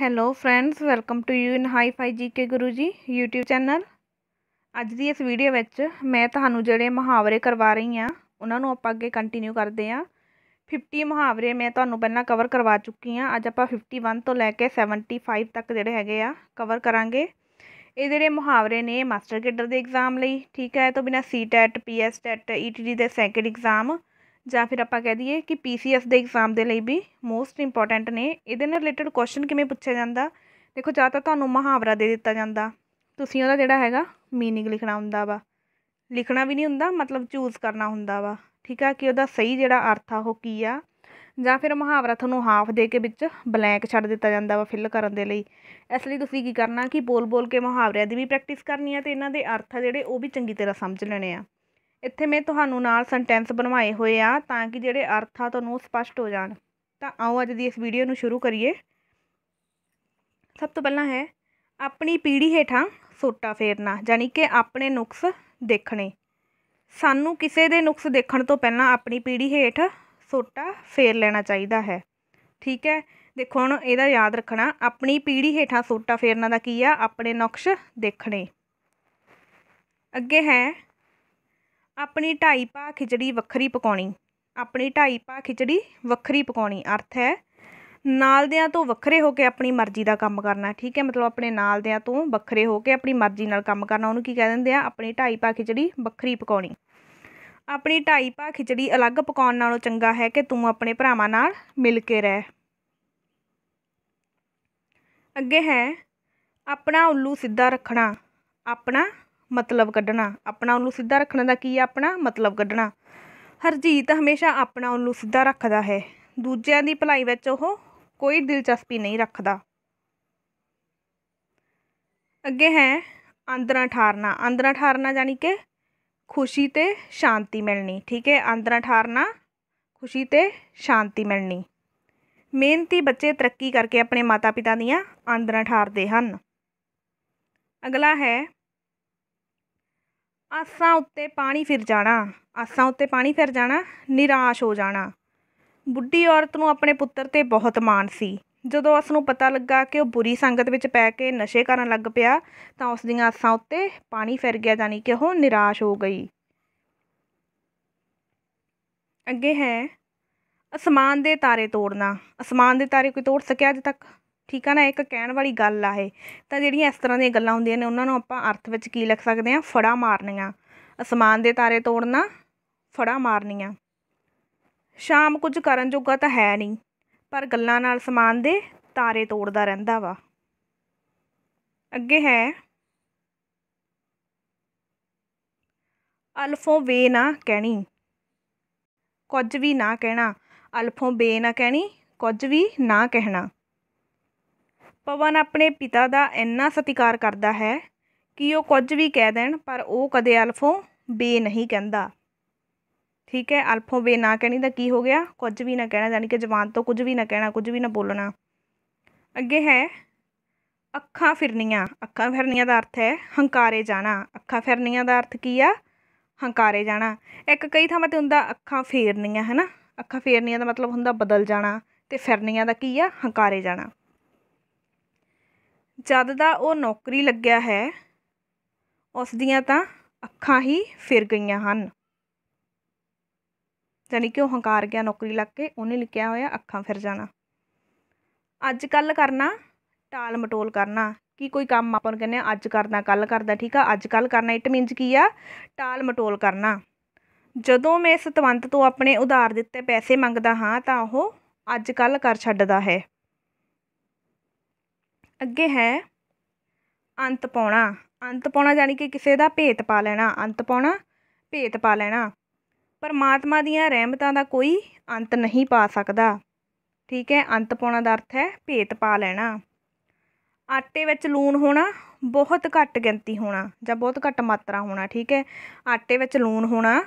hello friends welcome to you in hi fi G K ਗੁਰੂ ਜੀ YouTube channel ਅੱਜ ਦੀ ਇਸ video ਵਿੱਚ ਮੈਂ ਤੁਹਾਨੂੰ ਜਿਹੜੇ ਮੁਹਾਵਰੇ ਕਰਵਾ ਰਹੀ ਹਾਂ ਉਹਨਾਂ ਨੂੰ ਆਪਾਂ ਅੱਗੇ ਕੰਟੀਨਿਊ ਕਰਦੇ ਹਾਂ 50 ਮੁਹਾਵਰੇ ਮੈਂ ਤੁਹਾਨੂੰ ਪਹਿਲਾਂ ਕਵਰ ਕਰਵਾ ਚੁੱਕੀ ਹਾਂ ਅੱਜ ਆਪਾਂ 51 ਤੋਂ ਲੈ ਕੇ 75 ਤੱਕ ਜਿਹੜੇ ਹੈਗੇ ਆ ਕਵਰ ਕਰਾਂਗੇ ਇਹ ਜਿਹੜੇ ਮੁਹਾਵਰੇ ਨੇ ਮਾਸਟਰ ਕੇਡਰ ਦੇ ਐਗਜ਼ਾਮ ਲਈ ਠੀਕ ਹੈ ਤੋਂ ਬਿਨਾ ਸੀਟੈਟ ਪੀਐਸਟੈਟ ਟੈਟ ਈਟੀਡੀ ਦੇ ਸੈਕੰਡ ਐਗਜ਼ਾਮ ਜਾਂ ਫਿਰ ਆਪਾਂ ਕਹਿ ਦਈਏ ਕਿ ਪੀਸੀਐਸ ਦੇ ਐਗਜ਼ਾਮ ਦੇ ਲਈ ਵੀ ਮੋਸਟ ਇੰਪੋਰਟੈਂਟ ਨੇ ਇਹਦੇ ਨਾਲ ਰਿਲੇਟਡ ਕੁਐਸਚਨ ਕਿਵੇਂ ਪੁੱਛਿਆ ਜਾਂਦਾ ਦੇਖੋ ਜਾਂ ਤਾਂ ਤੁਹਾਨੂੰ ਮੁਹਾਵਰਾ ਦੇ ਦਿੱਤਾ ਜਾਂਦਾ ਤੁਸੀਂ ਉਹਦਾ ਜਿਹੜਾ ਹੈਗਾ ਮੀਨਿੰਗ ਲਿਖਣਾ ਹੁੰਦਾ ਵਾ ਲਿਖਣਾ ਵੀ ਨਹੀਂ ਹੁੰਦਾ ਮਤਲਬ ਚੂਜ਼ ਕਰਨਾ ਹੁੰਦਾ ਵਾ ਠੀਕ ਆ ਕਿ ਉਹਦਾ ਸਹੀ ਜਿਹੜਾ ਅਰਥ ਆ ਉਹ ਕੀ ਆ ਜਾਂ ਫਿਰ ਮੁਹਾਵਰਾ ਤੁਹਾਨੂੰ ਹਾਫ ਦੇ ਕੇ ਵਿੱਚ ਬਲੈਂਕ ਛੱਡ ਦਿੱਤਾ ਜਾਂਦਾ ਵਾ ਫਿਲ ਕਰਨ ਦੇ ਲਈ ਇਸ ਲਈ ਤੁਸੀਂ ਕੀ ਕਰਨਾ ਕਿ ਬੋਲ ਬੋਲ ਕੇ ਮੁਹਾਵਰਿਆਂ ਦੀ ਵੀ ਪ੍ਰੈਕਟਿਸ ਕਰਨੀ ਆ ਤੇ ਇਹਨਾਂ ਦੇ ਅਰਥ ਆ ਜਿਹੜੇ ਉਹ ਵੀ ਚੰਗੀ ਤਰ੍ਹਾਂ ਸਮਝ ਲੈਣੇ ਆ ਇੱਥੇ ਮੈਂ ਤੁਹਾਨੂੰ ਨਾਲ ਸੈਂਟੈਂਸ ਬਣਵਾਏ ਹੋਏ ਆ ਤਾਂ ਕਿ ਜਿਹੜੇ ਅਰਥ ਆ ਤੁਹਾਨੂੰ ਸਪਸ਼ਟ ਹੋ ਜਾਣ ਤਾਂ ਆਓ ਅੱਜ ਦੀ ਇਸ ਵੀਡੀਓ ਨੂੰ ਸ਼ੁਰੂ ਕਰੀਏ ਸਭ ਤੋਂ ਪਹਿਲਾਂ ਹੈ ਆਪਣੀ ਪੀੜੀ ਹੇਠਾਂ ਸੋਟਾ ਫੇਰਨਾ ਯਾਨੀ ਕਿ ਆਪਣੇ ਨੁਕਸ ਦੇਖਣੇ ਸਾਨੂੰ ਕਿਸੇ ਦੇ ਨੁਕਸ ਦੇਖਣ ਤੋਂ ਪਹਿਲਾਂ ਆਪਣੀ ਪੀੜੀ ਹੇਠ ਸੋਟਾ ਫੇਰ ਲੈਣਾ ਚਾਹੀਦਾ ਹੈ ਠੀਕ ਹੈ ਦੇਖੋ ਹੁਣ ਇਹਦਾ ਯਾਦ ਰੱਖਣਾ ਆਪਣੀ ਪੀੜੀ ਹੇਠਾਂ ਸੋਟਾ ਫੇਰਨਾ ਦਾ ਕੀ ਆ ਆਪਣੇ ਨੁਕਸ ਦੇਖਣੇ ਅੱਗੇ ਹੈ ਆਪਣੀ ਢਾਈ ਪਾ ਖਿਚੜੀ ਵੱਖਰੀ ਪਕਾਉਣੀ ਆਪਣੀ ਢਾਈ ਪਾ ਖਿਚੜੀ ਵੱਖਰੀ ਪਕਾਉਣੀ ਅਰਥ ਹੈ ਨਾਲਦਿਆਂ ਤੋਂ ਵੱਖਰੇ ਹੋ ਕੇ ਆਪਣੀ ਮਰਜ਼ੀ ਦਾ ਕੰਮ ਕਰਨਾ ਠੀਕ ਹੈ ਮਤਲਬ ਆਪਣੇ ਨਾਲਦਿਆਂ ਤੋਂ ਵੱਖਰੇ ਹੋ ਕੇ ਆਪਣੀ ਮਰਜ਼ੀ ਨਾਲ ਕੰਮ ਕਰਨਾ ਉਹਨੂੰ ਕੀ ਕਹਿ ਦਿੰਦੇ ਆ ਆਪਣੀ ਢਾਈ ਪਾ ਖਿਚੜੀ ਵੱਖਰੀ ਪਕਾਉਣੀ ਆਪਣੀ ਢਾਈ ਪਾ ਖਿਚੜੀ ਅਲੱਗ ਪਕਾਉਣ ਨਾਲੋਂ ਚੰਗਾ ਹੈ ਕਿ ਤੂੰ ਆਪਣੇ ਭਰਾਵਾਂ ਨਾਲ ਮਿਲ ਕੇ ਰਹਿ ਅੱਗੇ ਹੈ ਆਪਣਾ ਉੱਲੂ ਸਿੱਧਾ ਰੱਖਣਾ ਆਪਣਾ ਮਤਲਬ ਕੱਢਣਾ ਆਪਣਾ ਉਹਨੂੰ ਸਿੱਧਾ ਰੱਖਣ ਦਾ ਕੀ ਹੈ ਆਪਣਾ ਮਤਲਬ ਕੱਢਣਾ ਹਰਜੀਤ ਹਮੇਸ਼ਾ ਆਪਣਾ ਉਹਨੂੰ ਸਿੱਧਾ ਰੱਖਦਾ ਹੈ ਦੂਜਿਆਂ ਦੀ ਭਲਾਈ ਵਿੱਚ ਉਹ ਕੋਈ ਦਿਲਚਸਪੀ ਨਹੀਂ ਰੱਖਦਾ ਅੱਗੇ ਹੈ ਅੰਦਰਾਂ ਠਾਰਨਾ ਅੰਦਰਾਂ ਠਾਰਨਾ ਯਾਨੀ ਕਿ ਖੁਸ਼ੀ ਤੇ ਸ਼ਾਂਤੀ ਮਿਲਣੀ ਠੀਕ ਹੈ ਅੰਦਰਾਂ ਠਾਰਨਾ ਖੁਸ਼ੀ ਤੇ ਸ਼ਾਂਤੀ ਮਿਲਣੀ ਮਿਹਨਤੀ ਬੱਚੇ ਤਰੱਕੀ ਕਰਕੇ ਆਪਣੇ ਮਾਤਾ-ਪਿਤਾ ਦੀਆਂ ਆਂਦਰਾਂ ਠਾਰਦੇ ਹਨ ਅਗਲਾ ਹੈ ਆਸਾਂ ਉੱਤੇ ਪਾਣੀ ਫਿਰ ਜਾਣਾ ਆਸਾਂ ਉੱਤੇ ਪਾਣੀ ਫਿਰ ਜਾਣਾ ਨਿਰਾਸ਼ ਹੋ ਜਾਣਾ ਬੁੱਢੀ ਔਰਤ ਨੂੰ ਆਪਣੇ ਪੁੱਤਰ 'ਤੇ ਬਹੁਤ ਮਾਣ ਸੀ ਜਦੋਂ ਉਸ ਨੂੰ ਪਤਾ ਲੱਗਾ ਕਿ ਉਹ ਬੁਰੀ ਸੰਗਤ ਵਿੱਚ ਪੈ ਕੇ ਨਸ਼ੇ ਕਰਨ ਲੱਗ ਪਿਆ ਤਾਂ ਉਸ ਦੀਆਂ ਆਸਾਂ ਉੱਤੇ ਪਾਣੀ ਫਿਰ ਗਿਆ ਯਾਨੀ ਕਿ ਉਹ ਨਿਰਾਸ਼ ਹੋ ਗਈ ਅੱਗੇ ਹੈ ਅਸਮਾਨ ਦੇ ਤਾਰੇ ਤੋੜਨਾ ਅਸਮਾਨ ਦੇ ਤਾਰੇ ਕੋਈ ਤੋੜ ਸਕਿਆ ਅਜੇ ਤੱਕ ਠੀਕ ਆ ਨਾ ਇੱਕ ਕਹਿਣ ਵਾਲੀ ਗੱਲ ਆ ਇਹ ਤਾਂ ਜਿਹੜੀਆਂ ਇਸ ਤਰ੍ਹਾਂ ਦੀਆਂ ਗੱਲਾਂ ਹੁੰਦੀਆਂ ਨੇ ਉਹਨਾਂ ਨੂੰ ਆਪਾਂ ਅਰਥ ਵਿੱਚ ਕੀ ਲਿਖ ਸਕਦੇ ਆ ਫੜਾ ਮਾਰਨੀਆਂ ਅਸਮਾਨ ਦੇ ਤਾਰੇ ਤੋੜਨਾ ਫੜਾ ਮਾਰਨੀਆਂ ਸ਼ਾਮ ਕੁਝ ਕਰਨ ਜੋਗਾ ਤਾਂ ਹੈ ਨਹੀਂ ਪਰ ਗੱਲਾਂ ਨਾਲ ਸਮਾਨ ਦੇ ਤਾਰੇ ਤੋੜਦਾ ਰਹਿੰਦਾ ਵਾ ਅੱਗੇ ਹੈ ਅਲਫੋਂ ਵੇ ਨਾ ਕਹਿਣੀ ਕੁਝ ਵੀ ਨਾ ਕਹਿਣਾ ਅਲਫੋਂ ਬੇ ਨਾ ਕਹਿਣੀ ਕੁਝ ਵੀ ਨਾ ਕਹਿਣਾ ਪਵਨ ਆਪਣੇ ਪਿਤਾ ਦਾ ਇੰਨਾ ਸਤਿਕਾਰ ਕਰਦਾ ਹੈ ਕਿ ਉਹ ਕੁਝ ਵੀ ਕਹਿ ਦੇਣ ਪਰ ਉਹ ਕਦੇ ਅਲਫੋ ਬੇ ਨਹੀਂ ਕਹਿੰਦਾ ਠੀਕ ਹੈ ਅਲਫੋ ਬੇ ਨਾ ਕਹਿਣੀ ਦਾ ਕੀ ਹੋ ਗਿਆ ਕੁਝ ਵੀ ਨਾ ਕਹਿਣਾ ਯਾਨੀ ਕਿ ਜਵਾਨ ਤੋਂ ਕੁਝ ਵੀ ਨਾ ਕਹਿਣਾ ਕੁਝ ਵੀ ਨਾ ਬੋਲਣਾ ਅੱਗੇ ਹੈ ਅੱਖਾਂ ਫਿਰਨੀਆਂ ਅੱਖਾਂ ਫਿਰਨੀਆਂ ਦਾ ਅਰਥ ਹੈ ਹੰਕਾਰੇ ਜਾਣਾ ਅੱਖਾਂ ਫਿਰਨੀਆਂ ਦਾ ਅਰਥ ਕੀ ਆ ਹੰਕਾਰੇ ਜਾਣਾ ਇੱਕ ਕਈ ਥਾਵਾਂ ਤੇ ਹੁੰਦਾ ਅੱਖਾਂ ਫੇਰਨੀਆਂ ਹੈ ਨਾ ਅੱਖਾਂ ਫੇਰਨੀਆਂ ਦਾ ਮਤਲਬ ਹੁੰਦਾ ਬਦਲ ਜਾਣਾ ਤੇ ਫਿਰਨੀਆਂ ਦਾ ਕੀ ਆ ਹੰਕਾਰੇ ਜਾਣਾ ਜਦ ਦਾ ਉਹ ਨੌਕਰੀ ਲੱਗਿਆ ਹੈ ਉਸ ਦੀਆਂ ਤਾਂ ਅੱਖਾਂ ਹੀ ਫਿਰ ਗਈਆਂ ਹਨ ਜਾਨੀ ਕਿ ਉਹ ਹੰਕਾਰ ਗਿਆ ਨੌਕਰੀ ਲੱਗ ਕੇ ਉਹਨੇ ਲਿਖਿਆ ਹੋਇਆ ਅੱਖਾਂ ਫਿਰ ਜਾਣਾ ਅੱਜ ਕੱਲ ਕਰਨਾ ਟਾਲ ਮਟੋਲ ਕਰਨਾ ਕੀ ਕੋਈ ਕੰਮ ਆਪਾਂ ਨੂੰ ਕਹਿੰਦੇ ਆ ਅੱਜ ਕਰਦਾ ਕੱਲ ਕਰਦਾ ਠੀਕ ਆ ਅੱਜ ਕੱਲ ਕਰਨਾ ਇਟ ਮੀਨਸ ਕੀ ਆ ਟਾਲ ਮਟੋਲ ਕਰਨਾ ਜਦੋਂ ਮੈਂ ਸਤਵੰਤ ਤੋਂ ਆਪਣੇ ਉਧਾਰ ਦਿੱਤੇ ਪੈਸੇ ਮੰਗਦਾ ਹਾਂ ਤਾਂ ਉਹ ਅੱਜ ਕੱਲ ਕਰ ਛੱਡਦਾ ਹੈ ਅੱਗੇ ਹੈ ਅੰਤ ਪਾਉਣਾ ਅੰਤ ਪਾਉਣਾ ਯਾਨੀ ਕਿ ਕਿਸੇ ਦਾ ਭੇਤ ਪਾ ਲੈਣਾ ਅੰਤ ਪਾਉਣਾ ਭੇਤ ਪਾ ਲੈਣਾ ਪਰਮਾਤਮਾ ਦੀਆਂ ਰਹਿਮਤਾਂ ਦਾ ਕੋਈ ਅੰਤ ਨਹੀਂ ਪਾ ਸਕਦਾ ਠੀਕ ਹੈ ਅੰਤ ਪਾਉਣਾ ਦਾ ਅਰਥ ਹੈ ਭੇਤ ਪਾ ਲੈਣਾ ਆਟੇ ਵਿੱਚ ਲੂਣ ਹੋਣਾ ਬਹੁਤ ਘੱਟ ਗਿਣਤੀ ਹੋਣਾ ਜਾਂ ਬਹੁਤ ਘੱਟ ਮਾਤਰਾ ਹੋਣਾ ਠੀਕ ਹੈ ਆਟੇ ਵਿੱਚ ਲੂਣ ਹੋਣਾ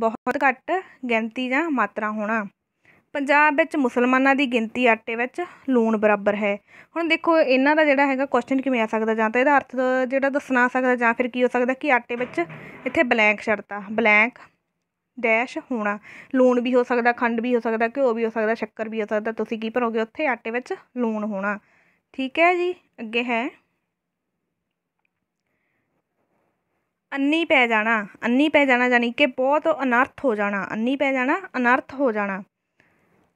ਬਹੁਤ ਘੱਟ ਗਿਣਤੀ ਜਾਂ ਮਾਤਰਾ ਹੋਣਾ ਪੰਜਾਬ ਵਿੱਚ ਮੁਸਲਮਾਨਾਂ ਦੀ ਗਿਣਤੀ ਆਟੇ ਵਿੱਚ ਲੂਣ ਬਰਾਬਰ ਹੈ ਹੁਣ ਦੇਖੋ ਇਹਨਾਂ ਦਾ ਜਿਹੜਾ ਹੈਗਾ ਕੁਐਸਚਨ ਕਿਵੇਂ ਆ ਸਕਦਾ ਜਾਂ ਤਾਂ ਇਹਦਾ ਅਰਥ ਜਿਹੜਾ ਦੱਸਣਾ ਆ ਸਕਦਾ ਜਾਂ ਫਿਰ ਕੀ ਹੋ ਸਕਦਾ ਕਿ ਆਟੇ ਵਿੱਚ ਇੱਥੇ ਬਲੈਂਕ ਛੜਤਾ ਬਲੈਂਕ ਡੈਸ਼ ਹੋਣਾ ਲੂਣ ਵੀ ਹੋ ਸਕਦਾ ਖੰਡ ਵੀ ਹੋ ਸਕਦਾ ਘਿਓ ਵੀ ਹੋ ਸਕਦਾ ਸ਼ੱਕਰ ਵੀ ਹੋ ਸਕਦਾ ਤੁਸੀਂ ਕੀ ਭਰੋਗੇ ਉੱਥੇ ਆਟੇ ਵਿੱਚ ਲੂਣ ਹੋਣਾ ਠੀਕ ਹੈ ਜੀ ਅੱਗੇ ਹੈ ਅੰਨੀ ਪੈ ਜਾਣਾ ਅੰਨੀ ਪੈ ਜਾਣਾ ਯਾਨੀ ਕਿ ਬਹੁਤ ਅਨਰਥ ਹੋ ਜਾਣਾ ਅੰਨੀ ਪੈ ਜਾਣਾ ਅਨਰਥ ਹੋ ਜਾਣਾ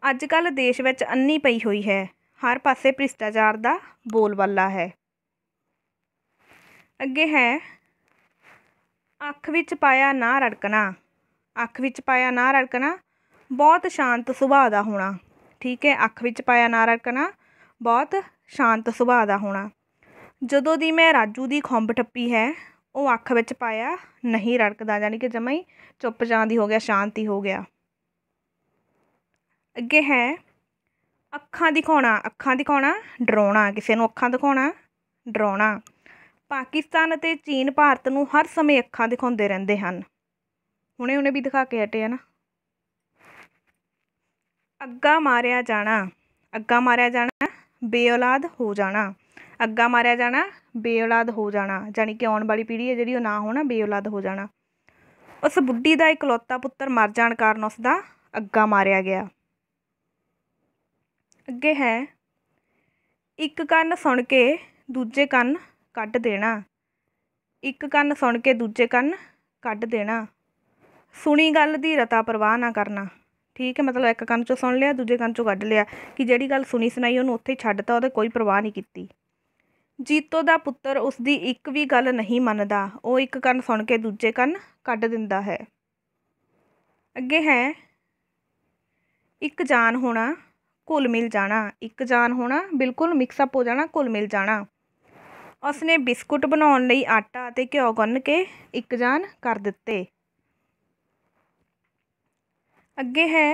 ਅੱਜ ਕੱਲ੍ਹ ਦੇਸ਼ ਵਿੱਚ ਅੰਨੀ ਪਈ ਹੋਈ ਹੈ ਹਰ ਪਾਸੇ ਭ੍ਰਿਸ਼ਟਾਚਾਰ ਦਾ ਬੋਲਬਾਲਾ ਹੈ ਅੱਗੇ ਹੈ ਅੱਖ ਵਿੱਚ ਪਾਇਆ ਨਾ ਰੜਕਣਾ ਅੱਖ ਵਿੱਚ ਪਾਇਆ ਨਾ ਰੜਕਣਾ ਬਹੁਤ ਸ਼ਾਂਤ ਸੁਭਾਅ ਦਾ ਹੋਣਾ ਠੀਕ ਹੈ ਅੱਖ ਵਿੱਚ ਪਾਇਆ ਨਾ ਰੜਕਣਾ ਬਹੁਤ ਸ਼ਾਂਤ ਸੁਭਾਅ ਦਾ ਹੋਣਾ ਜਦੋਂ ਦੀ ਮੈਂ ਰਾਜੂ ਦੀ ਖੰਭ ਠੱਪੀ ਹੈ ਉਹ ਅੱਖ ਵਿੱਚ ਪਾਇਆ ਨਹੀਂ ਰੜਕਦਾ ਯਾਨੀ ਕਿ ਜਮਾਈ ਚੁੱਪ ਜਾਂਦੀ ਹੋ ਗਿਆ ਸ਼ਾਂਤੀ ਹੋ ਗਿਆ ਅੱਗੇ ਹੈ ਅੱਖਾਂ ਦਿਖਾਉਣਾ ਅੱਖਾਂ ਦਿਖਾਉਣਾ ਡਰਾਉਣਾ ਕਿਸੇ ਨੂੰ ਅੱਖਾਂ ਦਿਖਾਉਣਾ ਡਰਾਉਣਾ ਪਾਕਿਸਤਾਨ ਅਤੇ ਚੀਨ ਭਾਰਤ ਨੂੰ ਹਰ ਸਮੇਂ ਅੱਖਾਂ ਦਿਖਾਉਂਦੇ ਰਹਿੰਦੇ ਹਨ ਹੁਣੇ ਉਹਨੇ ਵੀ ਦਿਖਾ ਕੇ ਹਟੇ ਆ ਨਾ ਅੱਗਾ ਮਾਰਿਆ ਜਾਣਾ ਅੱਗਾ ਮਾਰਿਆ ਜਾਣਾ ਬੇਔਲਾਦ ਹੋ ਜਾਣਾ ਅੱਗਾ ਮਾਰਿਆ ਜਾਣਾ ਬੇਔਲਾਦ ਹੋ ਜਾਣਾ ਜਾਨੀ ਕਿ ਆਉਣ ਵਾਲੀ ਪੀੜ੍ਹੀ ਹੈ ਜਿਹੜੀ ਉਹ ਨਾ ਹੋਣਾ ਬੇਔਲਾਦ ਹੋ ਜਾਣਾ ਉਸ ਬੁੱਢੀ ਦਾ ਇਕਲੌਤਾ ਪੁੱਤਰ ਮਰ ਜਾਣ ਕਾਰਨ ਉਸ ਦਾ ਅੱਗਾ ਮਾਰਿਆ ਗਿਆ ਅੱਗੇ ਹੈ ਇੱਕ ਕੰਨ ਸੁਣ ਕੇ ਦੂਜੇ ਕੰਨ ਕੱਢ ਦੇਣਾ ਇੱਕ ਕੰਨ ਸੁਣ ਕੇ ਦੂਜੇ ਕੰਨ ਕੱਢ ਦੇਣਾ ਸੁਣੀ ਗੱਲ ਦੀ ਰਤਾ ਪਰਵਾਹ ਨਾ ਕਰਨਾ ਠੀਕ ਹੈ ਮਤਲਬ ਇੱਕ ਕੰਨ ਚੋਂ ਸੁਣ ਲਿਆ ਦੂਜੇ ਕੰਨ ਚੋਂ ਕੱਢ ਲਿਆ ਕਿ ਜਿਹੜੀ ਗੱਲ ਸੁਣੀ ਸੁਣਾਈ ਉਹਨੂੰ ਉੱਥੇ ਹੀ ਛੱਡਤਾ ਉਹਦੇ ਕੋਈ ਪਰਵਾਹ ਨਹੀਂ ਕੀਤੀ ਜੀਤੋ ਦਾ ਪੁੱਤਰ ਉਸ ਦੀ ਇੱਕ ਵੀ ਗੱਲ ਨਹੀਂ ਮੰਨਦਾ ਉਹ ਇੱਕ ਕੰਨ ਸੁਣ ਕੇ ਦੂਜੇ ਕੰਨ ਕੱਢ ਦਿੰਦਾ ਹੈ ਅੱਗੇ ਹੈ ਇੱਕ ਜਾਨ ਹੋਣਾ ਘੁਲ ਮਿਲ ਜਾਣਾ ਇੱਕ ਜਾਨ ਹੋਣਾ ਬਿਲਕੁਲ ਮਿਕਸ ਅਪ ਹੋ ਜਾਣਾ ਘੁਲ ਮਿਲ ਜਾਣਾ ਉਸਨੇ ਬਿਸਕੁਟ ਬਣਾਉਣ ਲਈ ਆਟਾ ਅਤੇ ਘਿਓ ਗੁੰਨ ਕੇ ਇੱਕ ਜਾਨ ਕਰ ਦਿੱਤੇ ਅੱਗੇ ਹੈ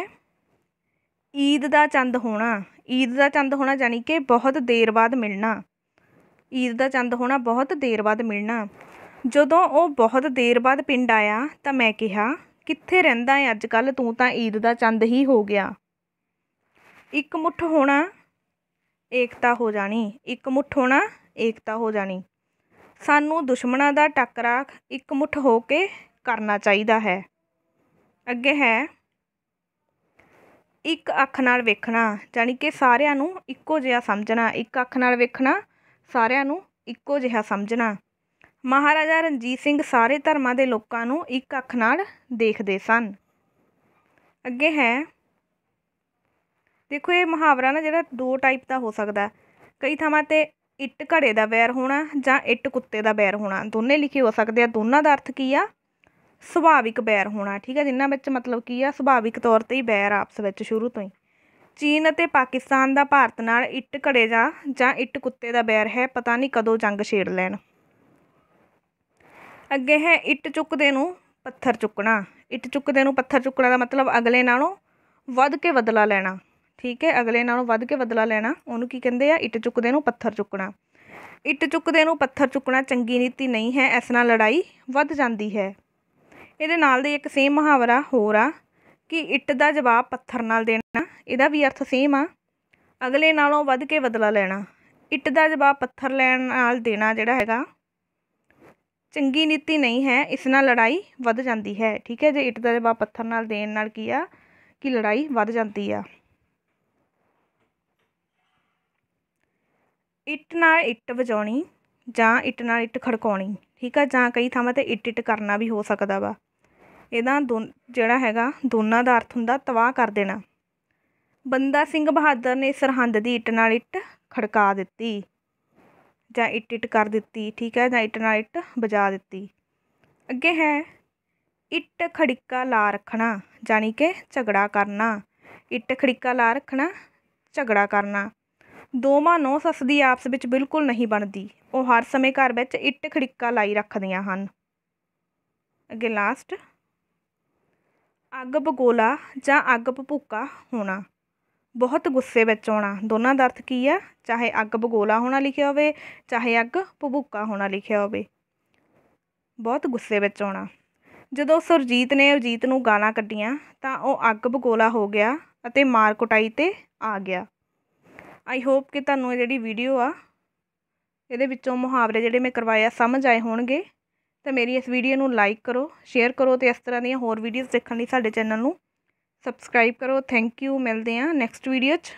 ਈਦ ਦਾ ਚੰਦ ਹੋਣਾ ਈਦ ਦਾ ਚੰਦ ਹੋਣਾ ਯਾਨੀ ਕਿ ਬਹੁਤ ਦੇਰ ਬਾਅਦ ਮਿਲਣਾ ਈਦ ਦਾ ਚੰਦ ਹੋਣਾ ਬਹੁਤ ਦੇਰ ਬਾਅਦ ਮਿਲਣਾ ਜਦੋਂ ਉਹ ਬਹੁਤ ਦੇਰ ਬਾਅਦ ਪਿੰਡ ਆਇਆ ਤਾਂ ਮੈਂ ਕਿਹਾ ਕਿੱਥੇ ਰਹਿੰਦਾ ਹੈ ਅੱਜ ਕੱਲ ਤੂੰ ਤਾਂ ਈਦ ਦਾ ਚੰਦ ਹੀ ਹੋ ਗਿਆ ਇੱਕ ਮੁੱਠ ਹੋਣਾ ਏਕਤਾ ਹੋ ਜਾਣੀ ਇੱਕ ਮੁੱਠ ਹੋਣਾ ਏਕਤਾ ਹੋ ਜਾਣੀ ਸਾਨੂੰ ਦੁਸ਼ਮਣਾਂ ਦਾ ਟੱਕਰਾ ਇੱਕ ਮੁੱਠ ਹੋ ਕੇ ਕਰਨਾ ਚਾਹੀਦਾ ਹੈ ਅੱਗੇ ਹੈ ਇੱਕ ਅੱਖ ਨਾਲ ਵੇਖਣਾ ਜਾਨੀ ਕਿ ਸਾਰਿਆਂ ਨੂੰ ਇੱਕੋ ਜਿਹਾ ਸਮਝਣਾ ਇੱਕ ਅੱਖ ਨਾਲ ਵੇਖਣਾ ਸਾਰਿਆਂ ਨੂੰ ਇੱਕੋ ਜਿਹਾ ਸਮਝਣਾ ਮਹਾਰਾਜਾ ਰਣਜੀਤ ਸਿੰਘ ਸਾਰੇ ਧਰਮਾਂ ਦੇ ਲੋਕਾਂ ਨੂੰ ਇੱਕ ਅੱਖ ਨਾਲ ਦੇਖਦੇ ਸਨ ਅੱਗੇ ਹੈ ਦੇਖੋ ਇਹ ਮੁਹਾਵਰਾ ਨਾ ਜਿਹੜਾ ਦੋ ਟਾਈਪ ਦਾ ਹੋ ਸਕਦਾ ਕਈ ਥਾਵਾਂ ਤੇ ਇੱਟ ਘੜੇ ਦਾ ਵੈਰ ਹੋਣਾ ਜਾਂ ਇੱਟ ਕੁੱਤੇ ਦਾ ਵੈਰ ਹੋਣਾ ਦੋਨੇ ਲਿਖੇ ਹੋ ਸਕਦੇ ਆ ਦੋਨਾਂ ਦਾ ਅਰਥ ਕੀ ਆ ਸੁਭਾਵਿਕ ਵੈਰ ਹੋਣਾ ਠੀਕ ਹੈ ਜਿੰਨਾ ਵਿੱਚ ਮਤਲਬ ਕੀ ਆ ਸੁਭਾਵਿਕ ਤੌਰ ਤੇ ਹੀ ਵੈਰ ਆਪਸ ਵਿੱਚ ਸ਼ੁਰੂ ਤੋਂ ਹੀ ਚੀਨ ਅਤੇ ਪਾਕਿਸਤਾਨ ਦਾ ਭਾਰਤ ਨਾਲ ਇੱਟ ਘੜੇ ਜਾਂ ਜਾਂ ਇੱਟ ਕੁੱਤੇ ਦਾ ਵੈਰ ਹੈ ਪਤਾ ਨਹੀਂ ਕਦੋਂ ਜੰਗ ਛੇੜ ਲੈਣ ਅੱਗੇ ਹੈ ਇੱਟ ਚੁੱਕਦੇ ਨੂੰ ਪੱਥਰ ਚੁੱਕਣਾ ਇੱਟ ਚੁੱਕਦੇ ਨੂੰ ਪੱਥਰ ਚੁੱਕਣਾ ਦਾ ਮਤਲਬ ਅਗਲੇ ਨਾਲੋਂ ਵੱਧ ਕੇ ਬਦਲਾ ਲੈਣਾ ਠੀਕ ਹੈ ਅਗਲੇ ਨਾਲੋਂ ਵੱਧ ਕੇ ਬਦਲਾ ਲੈਣਾ ਉਹਨੂੰ ਕੀ ਕਹਿੰਦੇ ਆ ਇੱਟ ਚੁੱਕਦੇ ਨੂੰ ਪੱਥਰ ਚੁੱਕਣਾ ਇੱਟ ਚੁੱਕਦੇ ਨੂੰ ਪੱਥਰ ਚੁੱਕਣਾ ਚੰਗੀ ਨੀਤੀ ਨਹੀਂ ਹੈ ਇਸ ਨਾਲ ਲੜਾਈ ਵੱਧ ਜਾਂਦੀ ਹੈ ਇਹਦੇ ਨਾਲ ਦੇ ਇੱਕ ਸੇਮ ਮੁਹਾਵਰਾ ਹੋਰ ਆ ਕਿ ਇੱਟ ਦਾ ਜਵਾਬ ਪੱਥਰ ਨਾਲ ਦੇਣਾ ਇਹਦਾ ਵੀ ਅਰਥ ਸੇਮ ਆ ਅਗਲੇ ਨਾਲੋਂ ਵੱਧ ਕੇ ਬਦਲਾ ਲੈਣਾ ਇੱਟ ਦਾ ਜਵਾਬ ਪੱਥਰ ਲੈਣ ਨਾਲ ਦੇਣਾ ਜਿਹੜਾ ਹੈਗਾ ਚੰਗੀ ਨੀਤੀ ਨਹੀਂ ਹੈ ਇਸ ਨਾਲ ਲੜਾਈ ਵੱਧ ਜਾਂਦੀ ਹੈ ਠੀਕ ਹੈ ਜੇ ਇੱਟ ਦਾ ਜਵਾਬ ਪੱਥਰ ਨਾਲ ਦੇਣ ਨਾਲ ਕੀ ਆ ਕਿ ਲੜਾਈ ਵੱਧ ਜਾਂਦੀ ਆ ਇੱਟ ਨਾਲ ਇੱਟ ਵਜਾਉਣੀ ਜਾਂ ਇੱਟ ਨਾਲ ਇੱਟ ਖੜਕਾਉਣੀ ਠੀਕ ਆ ਜਾਂ ਕਈ ਥਾਵਾਂ 'ਤੇ ਇੱਟ ਇੱਟ ਕਰਨਾ ਵੀ ਹੋ ਸਕਦਾ ਵਾ ਇਹਦਾ ਜਿਹੜਾ ਹੈਗਾ ਦੋਨਾਂ ਦਾ ਅਰਥ ਹੁੰਦਾ ਤਵਾ ਕਰ ਦੇਣਾ ਬੰਦਾ ਸਿੰਘ ਬਹਾਦਰ ਨੇ ਸਰਹੰਦ ਦੀ ਇੱਟ ਨਾਲ ਇੱਟ ਖੜਕਾ ਦਿੱਤੀ ਜਾਂ ਇੱਟ ਇੱਟ ਕਰ ਦਿੱਤੀ ਠੀਕ ਹੈ ਜਾਂ ਇੱਟ ਨਾਲ ਇੱਟ ਵਜਾ ਦਿੱਤੀ ਅੱਗੇ ਹੈ ਇੱਟ ਖੜਿੱਕਾ ਲਾ ਰੱਖਣਾ ਜਾਨੀ ਕਿ ਝਗੜਾ ਕਰਨਾ ਇੱਟ ਖੜਿੱਕਾ ਲਾ ਰੱਖਣਾ ਝਗੜਾ ਕਰਨਾ ਦੋਵਾਂ ਨੂੰ ਸੱਸ ਦੀ ਆਪਸ ਵਿੱਚ ਬਿਲਕੁਲ ਨਹੀਂ ਬਣਦੀ ਉਹ ਹਰ ਸਮੇਂ ਘਰ ਵਿੱਚ ਇੱਟ ਖੜਿੱਕਾ ਲਾਈ ਰੱਖਦੀਆਂ ਹਨ ਅੱਗੇ ਲਾਸਟ ਅੱਗ ਬਗੋਲਾ ਜਾਂ ਅੱਗ ਭੂਕਾ ਹੋਣਾ ਬਹੁਤ ਗੁੱਸੇ ਵਿੱਚ ਆਉਣਾ ਦੋਨਾਂ ਦਾ ਅਰਥ ਕੀ ਆ ਚਾਹੇ ਅੱਗ ਬਗੋਲਾ ਹੋਣਾ ਲਿਖਿਆ ਹੋਵੇ ਚਾਹੇ ਅੱਗ ਭੂਕਾ ਹੋਣਾ ਲਿਖਿਆ ਹੋਵੇ ਬਹੁਤ ਗੁੱਸੇ ਵਿੱਚ ਆਉਣਾ ਜਦੋਂ ਸੁਰਜੀਤ ਨੇ ਅਜੀਤ ਨੂੰ ਗਾਲਾਂ ਕੱਢੀਆਂ ਤਾਂ ਉਹ ਅੱਗ ਬਗੋਲਾ ਹੋ ਗਿਆ ਅਤੇ ਮਾਰ ਕੁਟਾਈ ਤੇ ਆ ਗਿਆ ਆਈ ਹੋਪ ਕਿ ਤੁਹਾਨੂੰ ਇਹ ਜਿਹੜੀ ਵੀਡੀਓ ਆ ਇਹਦੇ ਵਿੱਚੋਂ ਮੁਹਾਵਰੇ ਜਿਹੜੇ ਮੈਂ ਕਰਵਾਇਆ ਸਮਝ ਆਏ ਹੋਣਗੇ ਤਾਂ ਮੇਰੀ ਇਸ ਵੀਡੀਓ ਨੂੰ ਲਾਈਕ ਕਰੋ ਸ਼ੇਅਰ ਕਰੋ ਤੇ ਇਸ ਤਰ੍ਹਾਂ ਦੀਆਂ ਹੋਰ ਵੀਡੀਓਜ਼ ਦੇਖਣ ਲਈ ਸਾਡੇ ਚੈਨਲ ਨੂੰ ਸਬਸਕ੍ਰਾਈਬ ਕਰੋ ਥੈਂਕ ਯੂ ਮਿਲਦੇ ਆ ਨੈਕਸਟ ਵੀਡੀਓ 'ਚ